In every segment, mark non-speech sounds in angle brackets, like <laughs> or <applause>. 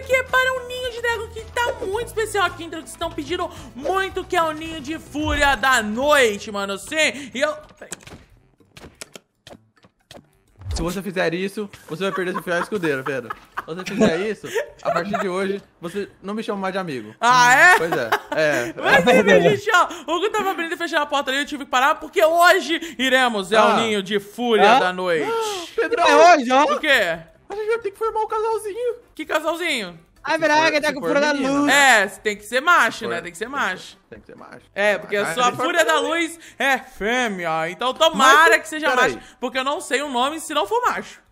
aqui é para um ninho de dragão que tá muito especial aqui, então que estão pedindo muito, que é o ninho de fúria da noite, mano, sim. E eu... Se você fizer isso, você vai perder seu fiel escudeiro, Pedro. Se você fizer isso, a partir de hoje, você não me chama mais de amigo. Ah, hum, é? Pois é. é. Mas enfim, gente, ó. O Hugo tava abrindo e fechando a porta ali, eu tive que parar, porque hoje iremos é ah. o ninho de fúria ah. da noite. Ah, <gasps> Pedro, é hoje, ó. O quê? a gente vai ter que formar um casalzinho. Que casalzinho? A ah, é verdade tá com fúria da luz. É, tem que ser macho, for, né? Tem que ser macho. Tem que ser macho. É, porque ah, só a fúria da luz é fêmea. Então tomara Mas, que seja macho. Aí. Porque eu não sei o nome se não for macho.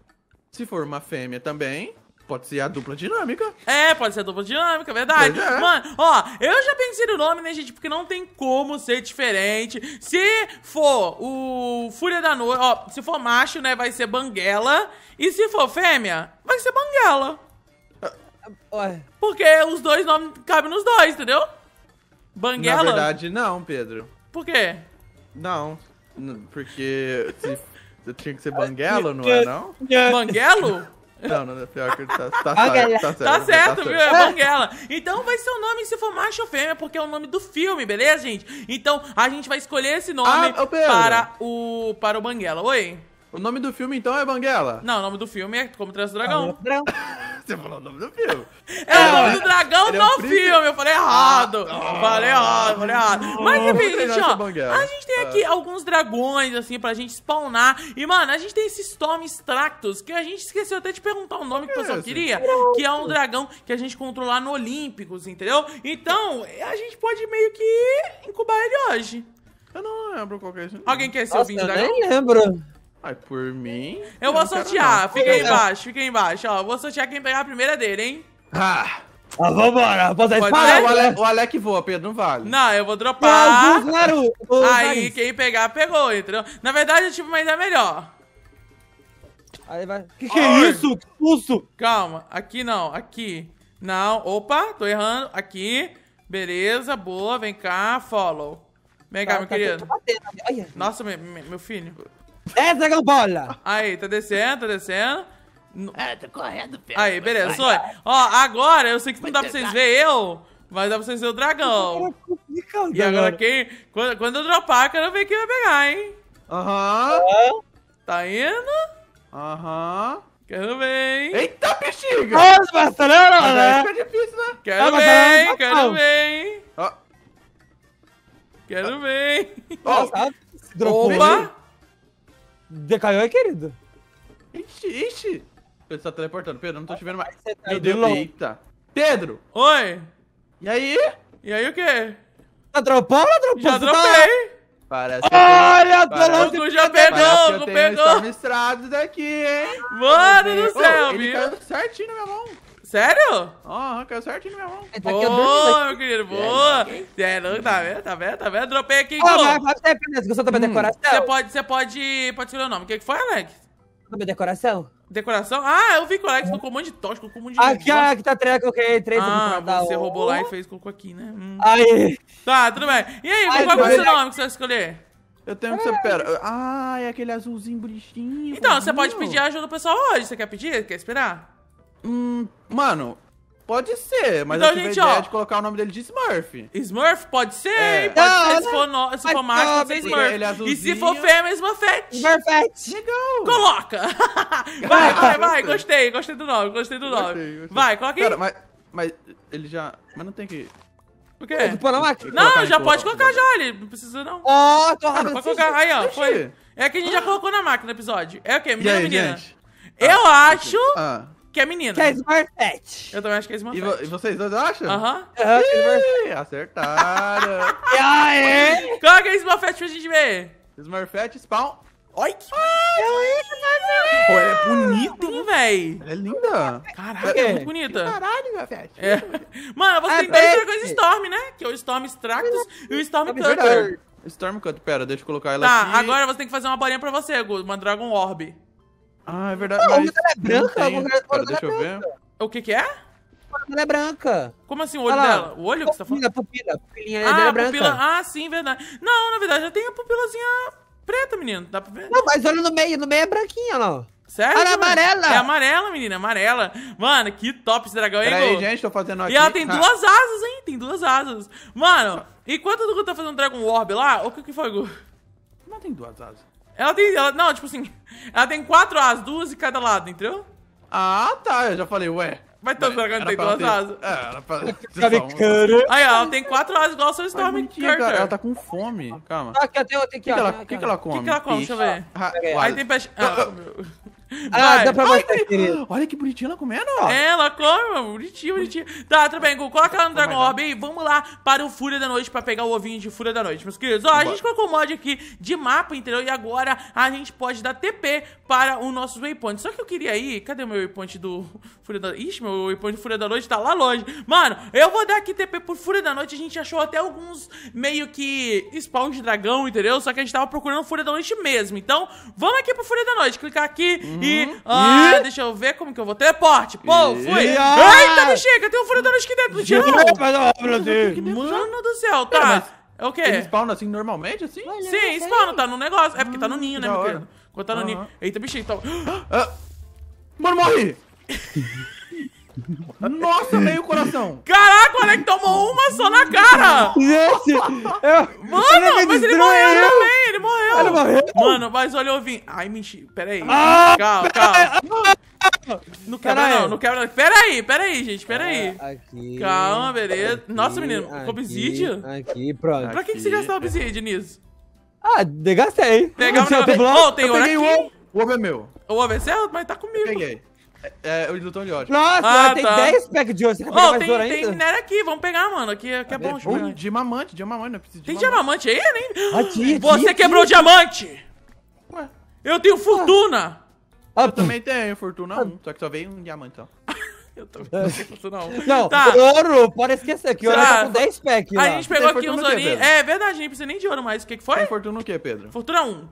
Se for uma fêmea também. Pode ser a dupla dinâmica. É, pode ser a dupla dinâmica, verdade. É. Mano, ó, eu já pensei no nome, né, gente? Porque não tem como ser diferente. Se for o Fúria da Noite, ó, se for macho, né, vai ser Banguela. E se for fêmea, vai ser Banguela. Ué. Porque os dois nomes cabem nos dois, entendeu? Banguela. Na verdade, não, Pedro. Por quê? Não, porque se, tinha que ser Banguela, não é, não? Banguelo? Não, não, pior que tá, tá, certo, tá, certo, tá, tá certo. viu? É Banguela. Então vai ser o nome se for macho ou fêmea, porque é o nome do filme, beleza, gente? Então a gente vai escolher esse nome ah, para, o, para o Banguela. Oi? O nome do filme, então, é Banguela? Não, o nome do filme é Como Traz o Dragão. Ah, você falou o nome do filme. É, o nome do é dragão do é filme. Eu falei errado. Ah, tá. falei errado, ah, falei errado. Ah, Mas enfim, gente, ó. A gente tem é. aqui alguns dragões, assim, pra gente spawnar. E, mano, a gente tem esse Storm Stractus, que a gente esqueceu até de perguntar o nome que o pessoal queria, que é um dragão que a gente controla no Olímpicos, entendeu? Então, a gente pode meio que incubar ele hoje. Eu não lembro qual que é esse. Alguém quer ser Nossa, o Vinho Dragão? Eu nem lembro. Ai, por mim. Eu vou sortear. Fica aí embaixo, fica aí embaixo. Ó, vou sortear quem pegar a primeira dele, hein? Ah! Ah, vambora, pode pode falar, o, Ale, o Alec voa, Pedro, não vale. Não, eu vou dropar. Não, claro, vou, aí quem pegar, pegou, entendeu? Na verdade, o tipo ainda é melhor. Aí vai. Que que é isso? Que susto! Calma, aqui não, aqui. Não, opa, tô errando. Aqui, beleza, boa, vem cá, follow. Vem cá, tá, meu tá querido. Nossa, meu, meu filho. Essa é, bola. Aí, tá descendo, tá descendo. É, tô correndo, pera. Aí, beleza. Vai, Ó, agora eu sei que não dá pra vocês verem eu, mas dá pra vocês verem o dragão. E agora quem. Quando, quando eu dropar, eu quero ver quem vai pegar, hein? Aham. Tá indo? Aham. Quero ver, hein? Eita, bexiga! Nossa, Barcelona, é né? Fica difícil, né? Quero tá ver, hein? Quero ver, hein? Quero ver, hein? Opa! Decaiu aí, é, querido. Ixi, ixi. Pedro tá teleportando. Pedro, não tô te vendo mais. tá Meu Deus, eita. Pedro! Oi! E aí? E aí o quê? Tá dropando ou dropou? Já tá- dropei! Tá... Parece que Olha, eu já pegou, Goku pegou! Parece que eu daqui, hein? Mano do céu, oh, Ele caiu certinho na minha mão. Sério? Ó, oh, arrancou certinho na minha mão. Tá boa, meu querido, boa. É, é tá vendo? Tá vendo? Tá vendo? Dropei aqui, então. Ah, mas você beleza, gostou da hum. decoração? Você pode, você pode, pode escolher o nome. O que, que foi, Alex? Da decoração? Decoração? Ah, eu vi que o Alex colocou um monte de tocha, colocou um monte de... Aqui, ah, aqui tá três, eu coloquei três. Ah, você roubou lá e fez, colocou aqui, né? Hum. Aí. Tá, tudo bem. E aí, Ai, qual é o seu nome que você vai escolher? Eu tenho que ser. Pera. Ah, é aquele azulzinho bonitinho. Então, você pode pedir ajuda do pessoal hoje. Você quer pedir? Quer esperar? Hum, mano, pode ser, mas então, eu tive gente, a ideia ó, de colocar o nome dele de Smurf. Smurf? Pode ser, é. Pode não, ser, não, se for, no, se for macho, pode ser Smurf. É e se for fêmea, é Smurfette. Smurfette. Legal. Coloca. <laughs> vai, vai, vai. Gostei, gostei do nome, gostei do nome. Gostei, gostei. Vai, coloca aí. Cara, mas, mas ele já... Mas não tem que... O quê? É do Panamá? Não, já pode colocar já, ele não precisa não. Ó, oh, tô ah, rápido. Pode colocar, aí ó, foi. É que a gente já colocou na máquina no episódio. É o quê, menina, menina? Eu ah, acho ah. Que é menina. Que é né? Smurfette. Eu também acho que é Smurfette. E, vo vocês dois acham? Aham. Uhum. Acertaram. e aí? Qual que é <laughs> Smurfette pra gente ver? Smurfette, spawn. Oi! Que... Ai, é Pô, ela é bonita, hein, né? véi? Ela é linda. Caraca, é muito é. bonita. caralho, meu É. Mano, você é tem dois dragões Storm, né? Que é o Storm Extractus e o Storm é Cutter. Storm Cutter, pera, deixa eu colocar ela tá, aqui. Tá, agora você tem que fazer uma bolinha pra você, Gus, uma Dragon Orb. Ah, é verdade. Ah, mas... é branca. Tem, cara, cara, deixa é eu ver. O que que é? Ela é branca. Como assim, o olho dela? O olho pupila, que você tá falando? Pupila, pupila. ah, dela é branca. Pupila. Ah, sim, verdade. Não, na verdade, ela tem a pupilazinha preta, menino. Dá pra ver? Não, mas olha no meio. No meio é branquinha, lá. Sério? Ela é amarela. É amarela, menina, é amarela. Mano, que top esse dragão, hein, aí, gente, tô fazendo aqui. E ela tem ah. duas asas, hein? Tem duas asas. Mano, enquanto o Dugu tá fazendo Dragon Orb lá, o que que foi, Gu? Não tem duas asas. Ela tem. Ela, não, tipo assim. Ela tem quatro asas, duas de cada lado, entendeu? Ah, tá. Eu já falei, ué. Vai ter que ela tem duas asas. É, era pra. Aí, ó, ela tem quatro asas igual ao seu Storm Carter. Ela tá com fome. Calma. Ah, que, que, ela, que, que ela come? O que, que ela come? Deixa eu ver. Ah, Aí tem peixe. Ah, ah, dá pra mostrar, que... Olha que bonitinha ela comendo, ó. Tá. É, ela come, mano. Bonitinha, bonitinha. Tá, bem. coloca ela no Dragon Orb e vamos lá para o Fúria da Noite pra pegar o ovinho de Fúria da Noite, meus queridos. Ó, Bora. a gente colocou o mod aqui de mapa, entendeu? E agora a gente pode dar TP para o nosso waypoint. Só que eu queria ir... Cadê o meu waypoint do Fúria da... Ixi, meu waypoint do Fúria da Noite tá lá longe. Mano, eu vou dar aqui TP por Fúria da Noite. A gente achou até alguns meio que spawn de dragão, entendeu? Só que a gente tava procurando Fúria da Noite mesmo. Então, vamos aqui pro Fúria da Noite. Clicar aqui... Uhum. Uhum. E, ah, e? deixa eu ver como que eu vou. Teleporte! Pô, fui! E, ah, que eu tem um furador aqui dentro. Não tira, não. Mano do céu, tá. é o quê? Eles spawna assim normalmente, assim? Olha, Sim, spawna, tá no negócio. É porque tá no hum. ninho, né, meu querido? Quando tá no ninho. Eita, bexiga, tá. Então. Ah, mano, morre! <laughs> Nossa, meio coração! Caraca, o Alec tomou uma só na cara! Gente! Eu... É, Mano, mas ele morreu também, ele morreu! Ele morreu? Mano, mas olha o vim. Ai, mentira, peraí. Ah, calma, calma. Não, não quebra pera não, não quebra não. Peraí, peraí, gente, peraí. É, aqui, calma, beleza. Aqui, Nossa, menino, aqui, obsidia? Aqui, pronto. Pra que, que você gastou obsidia, nisso? Ah, degastei. Pegamos o Ô, tem ouro aqui. O ovo é meu. O ovo é seu? Mas tá comigo. Peguei. É, é, é, o de Liotte. Nossa, ah, tem tá. 10 packs de ouro. Você quer pegar oh, mais tem, ainda? Tem minério aqui, vamos pegar, mano. Aqui, aqui é bom. É, bom diamante, diamante. Não precisa de tem diamante aí, nem. Aqui, ah, Você aqui, quebrou aqui. diamante! Ué. Eu tenho fortuna! Ah, eu também tenho fortuna 1, um, só que só veio um diamante, ó. <laughs> Eu também não sei fortuna 1. <laughs> Não, tá. ouro, pode esquecer que ouro tá com 10 packs. A gente pegou aqui uns ouro. É verdade, a gente não precisa nem de ouro mais. O que, que foi? Tem fortuna o quê, Pedro? Fortuna 1.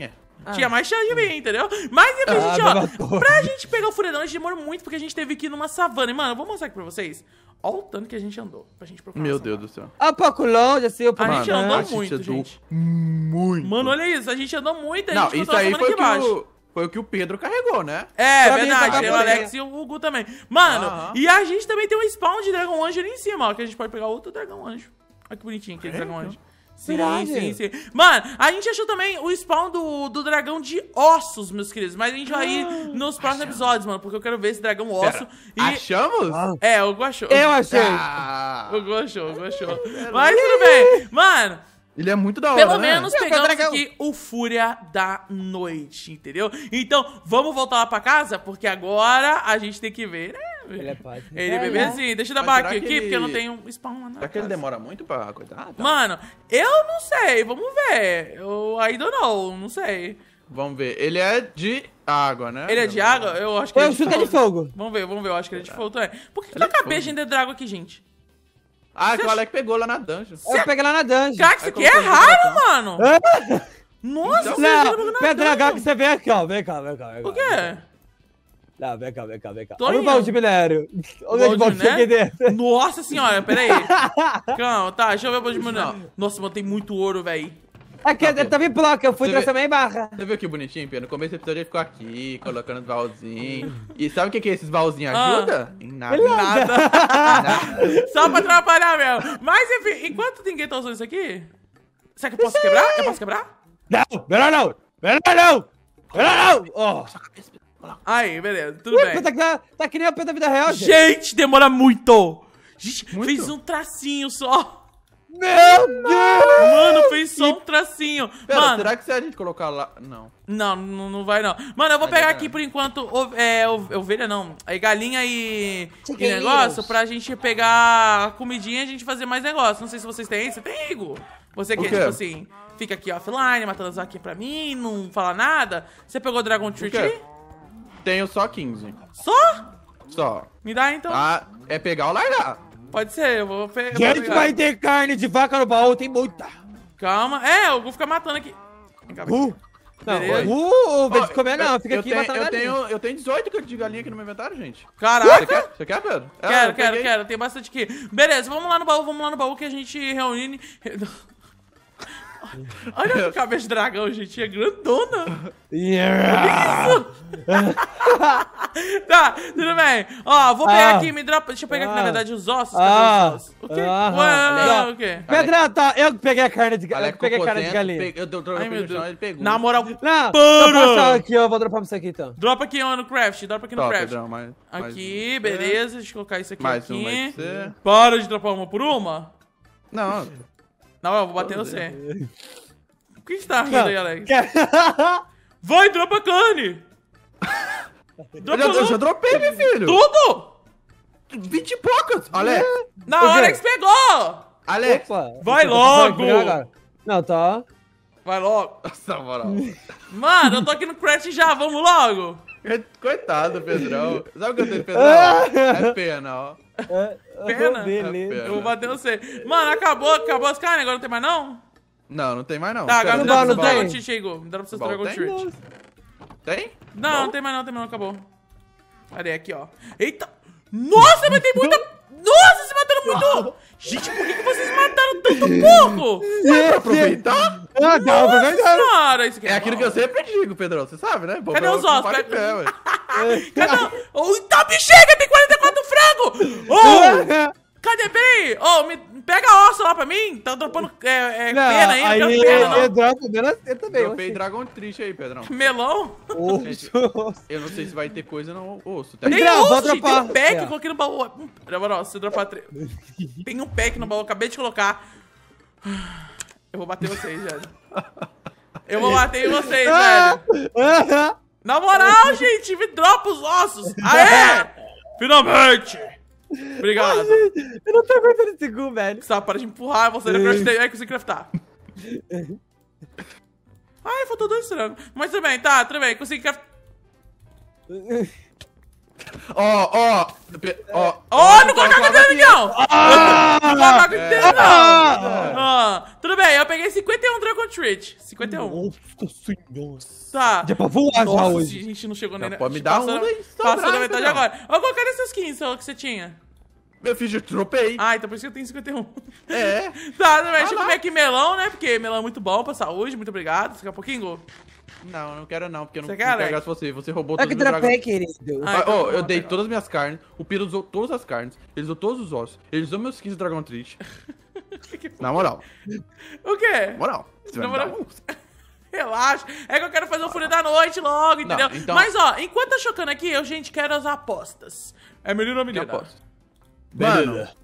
É. Tinha ah. mais chance de vir, entendeu? Mas enfim, ah, gente, ó, pra gente pegar o furedão, a gente demorou muito porque a gente teve que ir numa savana. E, mano, eu vou mostrar aqui pra vocês. Olha o tanto que a gente andou pra gente procurar. Meu Deus do céu. Ah, pouco longe, assim, eu A gente andou muito, gente. Muito. Mano, olha isso, a gente andou muito, a Não, gente isso aí foi aqui que Foi o que o Pedro carregou, né? É, pra verdade. o Alex e o Hugo também. Mano, e a gente também tem um spawn de dragão anjo ali em cima, ó. Que a gente pode pegar outro dragão anjo. Olha que bonitinho aquele é, dragão então. anjo. Sim, sim, sim, Mano, a gente achou também o spawn do, do dragão de ossos, meus queridos. Mas a gente vai ir ah. nos próximos achamos. episódios, mano, porque eu quero ver esse dragão osso. E... Achamos? Ah. É, o Guachou. Eu achei. Ah. <laughs> O Guachou, o Guachou. Mas tudo bem. Mano. Ele é muito da hora. Pelo né? menos pegamos aqui o Fúria da Noite, entendeu? Então, vamos voltar lá pra casa, porque agora a gente tem que ver. Né? Ele é <laughs> pai. É ele é, bebezinho. É. Deixa eu dar barra aqui, ele... porque eu não tenho spawn na Será que ele demora muito pra acordar. tá. Mano, eu não sei. Vamos ver. Eu ainda não, não sei. Vamos ver. Ele é de água, né? Ele é de água? Eu acho que ele é de fogo. de fogo. Vamos ver, vamos ver. Eu acho que ele é de fogo também. Por que, que tá é cabeça de drago aqui, gente? Ah, Cê é que o Alec pegou lá na dungeon. Cê... Eu peguei lá na dungeon. Caraca, isso aqui é raro, mano. Nossa, então, você não, pegou na dungeon. H que você vem aqui, ó. Vem cá, vem cá. Vem cá. O quê? Não, vem cá, vem cá, vem cá. Tô Olha o balde de minério. Olha o balde de minério. Nossa senhora, peraí. <laughs> Calma, tá, deixa eu ver o balde de minério. Nossa, mano, tem muito ouro, velho. Aqui, ah, eu também bloco, eu fui transformar minha barra. Você viu que bonitinho, Pia? No começo do episódio ele ficou aqui, colocando os baúzinhos. E sabe o que, que é esses baúzinhos ajuda? Ah, em nada. nada. nada. <laughs> Só pra atrapalhar mesmo. Mas enfim, enquanto ninguém tá usando isso aqui. Será que eu posso quebrar? Eu posso quebrar? Não, melhor não! Melhor não! Melhor não! Oh. Aí, beleza, tudo Ui, bem. Tá, tá que nem a P tá da vida real, gente. Gente, demora muito. Gente, muito? fez um tracinho só. Meu Deus! Mano, fez só e... um tracinho. Pera, Mano, será que se a gente colocar lá... Não. Não, não, não vai não. Mano, eu vou pegar aqui por enquanto o, é, ovelha não, aí galinha e, e negócio pra gente pegar comidinha e a gente fazer mais negócio. Não sei se vocês têm, você tem, Igor? Você que, tipo assim, fica aqui offline, matando as vaquinhas pra mim, não fala nada. Você pegou o Dragon Tree? tenho só 15. Só? Só. Me dá então. Ah, é pegar ou largar. Pode ser, eu vou pegar. Tá gente, vai ter carne de vaca no baú, tem muita. Calma. É, o Gu fica matando aqui. Vem cá, vem uh. Não, uh, vez de comer não, fica eu aqui tenho, matando eu tenho, eu tenho 18 de galinha aqui no meu inventário, gente. Caraca! Você quer, você quer Pedro? Quero, ah, quero, peguei. quero, tem bastante aqui. Beleza, vamos lá no baú, vamos lá no baú que a gente reúne... <laughs> Olha a cabeça de dragão, gente. É grandona. Yeah. isso? tá, tudo bem. Ó, vou pegar ah. aqui, me dropa. Deixa eu pegar ah. aqui, na ah. verdade, os ossos. ah. os ossos? O quê? Ah. ah Pedra, tá. Eu peguei a carne de, galinha. eu peguei a carne de galinha. Pe... Eu dropei no chão, ele pegou. Na moral, não. Para! aqui, eu vou dropar pra você aqui, então. Dropa aqui ó, no craft. Dropa aqui no Top, craft. mais, aqui, mais beleza. É. Deixa eu colocar isso aqui. Mais aqui. Um vai Para de dropar uma por uma. Não. Na eu vou bater você. Deus. O que gente tá rindo aí, Alex? <laughs> Vai, dropa carne! <laughs> dropa eu, já, eu já dropei, meu filho! Tudo! 20 e poucos! Alex! na o você pegou! Alex! Opa, vai tá logo! Não, tá. Vai logo. Nossa, moral. <laughs> Mano, eu tô aqui no Crash já, vamos logo! Coitado, Pedrão. Sabe o que eu tenho, Pedrão? É pena, ó. É, Pena. Beleza. Eu vou bater no C. Mano, acabou, acabou as carnes, agora não tem mais não? Não, não tem mais não. Tá, agora não dá pro Dragon Me dá pra vocês Dragon Tem? Não, não tem mais não, tem mais não, acabou. Cadê? Aqui, ó. Eita! Nossa, mas tem muita... Nossa, vocês mataram muito! Gente, por que, que vocês mataram tanto <laughs> pouco? Dá pra aproveitar? Ah, dá pra aproveitar. Senhora, isso aqui é, é aquilo que eu sempre digo, Pedro. Você sabe, né? Cadê os ossos? <laughs> Cadê? Eita, me chega! Tem 40 Oh! <laughs> Cadê bem? oh, me pega a osso lá pra mim. Tá dropando é, é, não, pena aí, aí ele, pena, não. É eu também. Dropei assim. Dragon Triste aí, Pedrão. <laughs> Melão? Osso. Gente, eu não sei se vai ter coisa não, osso. Tá? Tem osso, dropar. tem um pack é. que eu coloquei no baú. Na moral, se dropar... Tre... <laughs> Tem um pack no baú, acabei de colocar. Eu vou bater vocês, velho. Eu vou bater em vocês, ah! velho. Ah! Na moral, gente, me dropa os ossos. Aê! Finalmente! Obrigado. eu não tô aguentando esse gu, velho. Só para de empurrar, você não craftei. Aí consegui craftar. Ai, faltou dois trancos. Mas tudo bem, tá, tudo bem, consegui craftar. Ó, ó, ó. não coloca a cadeira, amigão! Não coloca a cadeira, não! peguei 51 Dragon Treat. 51. Nossa senhora. Tá. Dá pra voar Nossa, já hoje. A gente não chegou nem... Pode me dar passou, uma Passou da metade não. agora. Ô, qual era seus 15, que você tinha? Meu filho, tropei. Ah, então tá por isso que eu tenho 51. É. <laughs> tá, não mexe Como comer aqui melão, né? Porque melão é muito bom pra saúde, muito obrigado. Daqui a um pouquinho, Gol? Não, não quero não, porque eu não, não quero pegar você. Você roubou é todos os meus que querido. Ah, ah então, oh, eu dei todas as minhas carnes, o Piro usou todas as carnes, ele usou todos os ossos, ele usou meus de Dragon Treat. <laughs> Na moral. O quê? Na moral. Na moral. <laughs> Relaxa. É que eu quero fazer o Fúria da noite logo, entendeu? Não, então... Mas, ó, enquanto tá chocando aqui, eu, gente, quero as apostas. É menino ou menina? Que aposta? Mano, Beleza.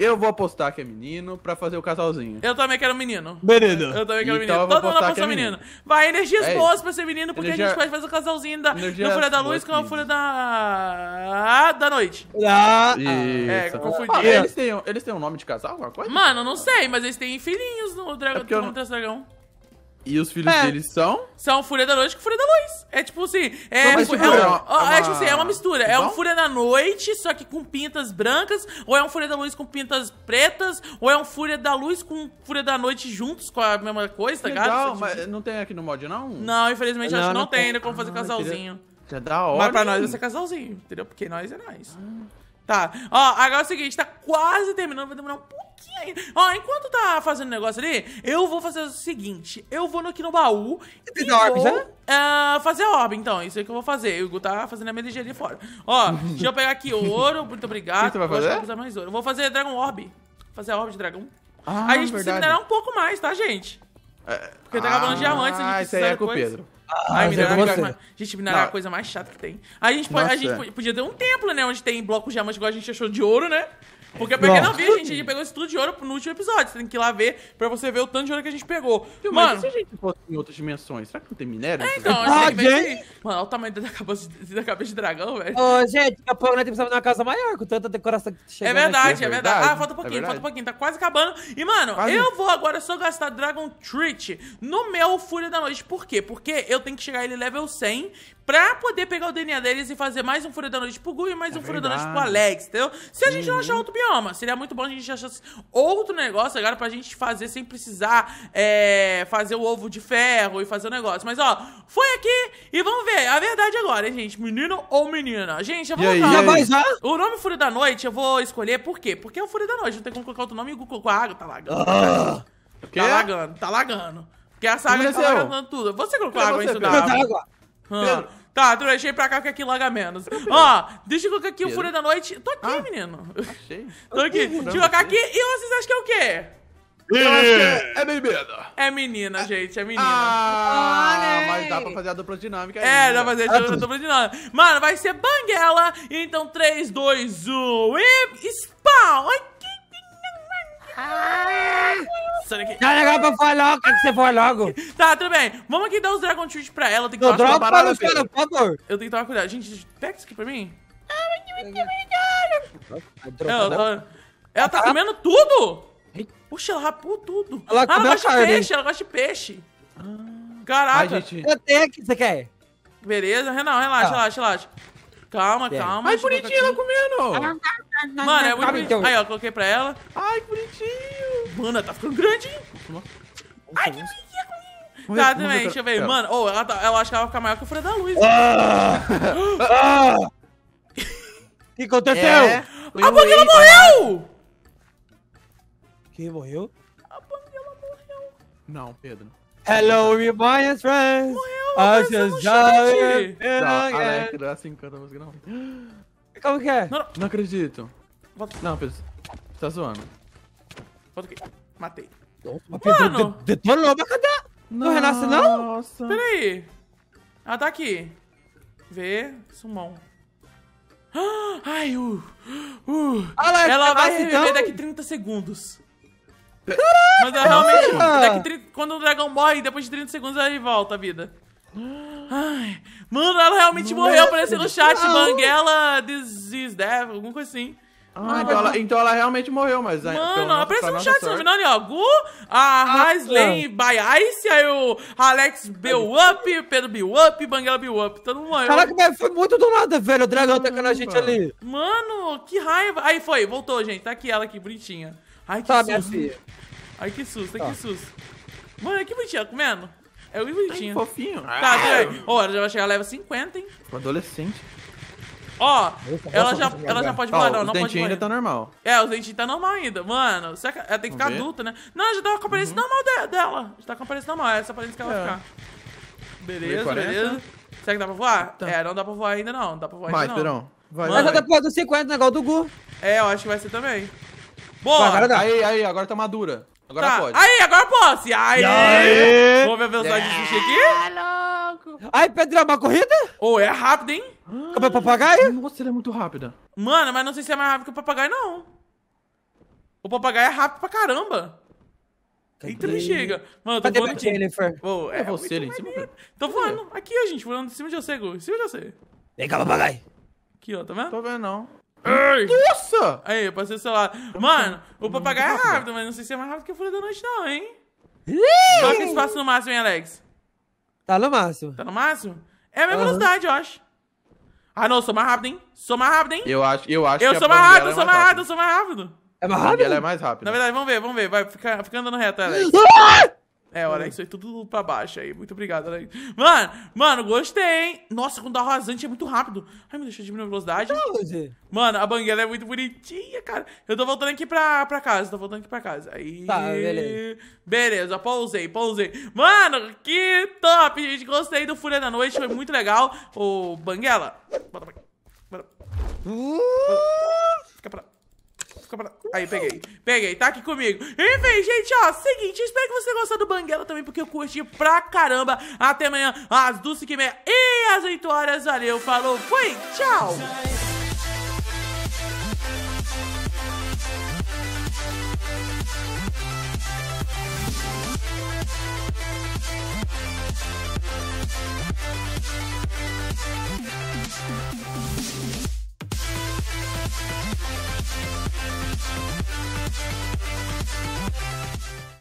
Eu vou apostar que é menino pra fazer o casalzinho. Eu também quero menino. Menino. Eu também quero então menino. Todo mundo aposta é menino. menino. Vai, energias é boas pra ser menino, porque energia... a gente pode fazer o casalzinho da, energias Folha da Luz com a Folha da... da Noite. Ah, ah isso. É, confundi. Ah, eles, têm, eles têm um nome de casal, alguma coisa? Mano, não sei, mas eles têm filhinhos no dragão é eu... Dragão. E os filhos é. deles são? São Fúria da Noite com Fúria da Luz. É tipo assim. É, tipo, tipo, é, um, é, uma... é, é tipo assim, é uma mistura. Então? É um então? Fúria da Noite, só que com pintas brancas, ou é um Fúria da Luz com pintas pretas, ou é um Fúria da Luz com Fúria da Noite juntos, com a mesma coisa, tá ligado? Legal, mas tipo... não tem aqui no mod, não? Não, infelizmente não, acho que não, não tem ainda né? como ah, fazer casalzinho. Queria... Que é, é da hora. Mas pra nós vai ser casalzinho, entendeu? Porque nós é nós. Ah. Tá. Ó, agora é o seguinte, tá quase terminando, vai demorar um pouquinho ainda. Ó, enquanto tá fazendo o negócio ali, eu vou fazer o seguinte. Eu vou aqui no baú e vou orb, né? uh, fazer a orb, então. Isso é que eu vou fazer. O Hugo tá fazendo a minha energia ali fora. Ó, deixa eu pegar aqui <laughs> ouro. Muito obrigado. O que você vai fazer? Eu vou mais ouro. Eu vou fazer Dragon Orb. Fazer a orb de dragão. Ah, a gente precisa minerar um pouco mais, tá, gente? Porque tá ah, acabando diamantes, a gente ah, isso aí é com o Pedro. Ai, ah, minerar, é Gente, minerar é a coisa mais chata que tem. A gente, pode, a gente podia ter um templo, né? Onde tem blocos de diamante, igual a gente achou de ouro, né? Porque eu peguei Nossa. na gente. A gente pegou esse tudo de ouro no último episódio. Você tem que ir lá ver pra você ver o tanto de ouro que a gente pegou. Mas mano, se a gente fosse em outras dimensões, será que não tem minério? É, então, ah, gente... Mano, olha o tamanho da cabeça de, da cabeça de dragão, velho. Ô, gente, daqui a pouco nós né? temos que fazer uma casa maior com tanta decoração que tá chega. É verdade, aqui. é verdade. Ah, falta um é pouquinho, é falta um pouquinho. Tá quase acabando. E, mano, quase. eu vou agora só gastar Dragon Treat no meu Fúria da Noite. Por quê? Porque eu tenho que chegar ele level 100 pra poder pegar o DNA deles e fazer mais um Furo da Noite pro Gu e mais é um Furo da Noite pro Alex, entendeu? Se a gente uhum. não achar uhum. outro bioma, seria muito bom a gente achar outro negócio agora pra gente fazer sem precisar é, fazer o ovo de ferro e fazer o negócio. Mas, ó, foi aqui e vamos ver a verdade agora, hein, gente? Menino ou menina? Gente, eu vou aí, colocar... Aí, O nome Furo da Noite eu vou escolher por quê? Porque é o Furo da Noite, não tem como colocar outro nome e Google com a água tá lagando. Ah, tá, tá lagando, tá lagando. Porque essa água tá lagando tudo. Você colocou água em isso da água. Hum. Tá, tu deixei pra cá que aqui larga é menos. Ó, deixa eu colocar aqui o Fúria da Noite. Tô aqui, ah, menino. Achei. Tô aqui. Deixa eu colocar aqui. E vocês acham que é o quê? É, é menina. É menina, gente, é menina. Ah, ah mas dá pra fazer a dupla dinâmica aí. É, dá pra fazer a dupla, dupla dinâmica. Mano, vai ser banguela. Então, 3, 2, 1 e... Spawn! Ah! Sonic. Dá legal pra falar logo, quero que você for logo. <laughs> Tá, tudo bem. Vamos aqui dar os Dragon Shoot pra ela. Eu tenho que tomar cuidado. Para, por favor. Eu tenho que tomar cuidado. Gente, pega isso aqui pra mim. Ah, Ela, ela, tá ela tá comendo tudo. Puxa, ela rapou tudo. Ela, ah, ela gosta carne. de peixe, ela gosta de peixe. Caraca. Ai, gente. Eu tenho aqui, você quer? Beleza, Renan, relaxa, ah. relaxa, relaxa. Calma, calma. Ai, bonitinha ela comendo. Ah, Mano, é muito bonitinho. Aí, ó, coloquei pra ela. Ai, bonitinha. Mano, tá ficando grande. Ai, que tá, também, deixa eu ver. Mano, oh, ela, tá, ela que ela vai ficar maior que o Fred da Luz. ah! O <gasps> ah! <laughs> que aconteceu? É, a Banguela morreu! Quem morreu? A Banguela morreu. Não, Pedro. Hello, my friends! Morreu, a Banguela Tá, Alex, assim canta a não. Como que é? Não, não acredito. Não, Pedro, você tá zoando. Bota aqui. Matei. Mano! Detonou, mas cadê? Não renasce, não? Nossa. Peraí. Ela ah, tá aqui. Vê. Sumão. <gasps> Ai, uh. uh. Ela, ela é vai reviver então? daqui 30 segundos. Caraca, Mas ela é realmente. Daqui 30, quando o dragão morre, depois de 30 segundos ela volta a vida. Ai. Mano, ela realmente Nossa. morreu. É apareceu no chat. Banguela disease death, né? alguma coisa assim. Ah, então, ela, então ela realmente morreu, mas... Mano, apareceu no chat, você não viu Gu, Algu, a Hasley by Ice, aí o Alex Up, Pedro Up, Banguela Up, todo mundo morreu. Caraca, mas foi muito do nada, velho, o dragão atacando a gente ali. Mano, que raiva. Aí foi, voltou, gente, tá aqui ela aqui, bonitinha. Ai, que tá, susto. Minha Ai, que susto, tá. que susto. Mano, que bonitinha, tá comendo. É o bonitinho. Tá fofinho. Tá, ah, tá. Ó, já vai chegar a level 50, hein. Adolescente. Ó, ela já, ela já pode falar, não, não pode O dentinhos ainda tá normal. É, o dentinho tá normal ainda. Mano, ela é, tem que ficar adulta, né? Não, já tá com a aparência uhum. normal dela. Já tá com a aparência normal, essa aparência que ela vai é. ficar. Beleza, beleza. Será que dá pra voar? Então. É, não dá pra voar ainda não, não dá pra voar ainda não. Esperão. Vai, Mas vai. depois dos 50, negócio do Gu. É, eu acho que vai ser também. Boa! Agora dá. Aí, aí, agora tá madura. Agora tá. pode. Aí, agora posso. Aí! Vamos ver a velocidade de xixi aqui louco. Ai, Pedro, é uma corrida? Ô, oh, é rápido hein? Como ah, é papagaio? Nossa, é muito rápida. Mano, mas não sei se é mais rápido que o papagaio, não. O papagaio é rápido pra caramba. Eita, ele chega. Mano, eu tô Cadê voando aqui. Jennifer? Oh, é, é você ali em cima. Tô voando. Aqui, ó, gente. Voando em cima de você, Gu. Em cima de você. Vem cá, papagaio. Aqui, ó. Tá vendo? Tô vendo, não. Ei. Nossa! Aí, eu passei o celular. Mano, o papagaio é rápido, mas não sei se é mais rápido que o Folha da Noite, não, hein? Marca espaço no máximo, hein, Alex? Tá no máximo. Tá no máximo? É a mesma uhum. velocidade, eu acho. Ah, não, sou mais rápido, hein? Sou mais rápido, hein? Eu acho, eu acho eu que sou mais rápido, é sou mais rápido, rápido, sou mais rápido. É mais rápido? Ela é mais rápida. Na verdade, vamos ver, vamos ver. Vai, ficar fica andando reto, Alex. <laughs> É, olha, é. isso aí tudo pra baixo aí. Muito obrigado, olha Mano, mano, gostei, hein? Nossa, quando dá rasante é muito rápido. Ai, meu, deixa eu diminuir a velocidade. É. Mano, a banguela é muito bonitinha, cara. Eu tô voltando aqui pra, pra casa, tô voltando aqui pra casa. Aí. Tá, beleza. Beleza, pausei, pausei. Mano, que top, gente. Gostei do Fúria da Noite, foi muito legal. Ô, banguela. Bota pra. Bota. Bota. Uh! Fica pra. Aí, peguei. Peguei, tá aqui comigo. Enfim, gente, ó, seguinte, espero que você gostou do Banguela também, porque eu curti pra caramba. Até amanhã, às 12h30 e às 8 horas. Valeu, falou, fui, tchau!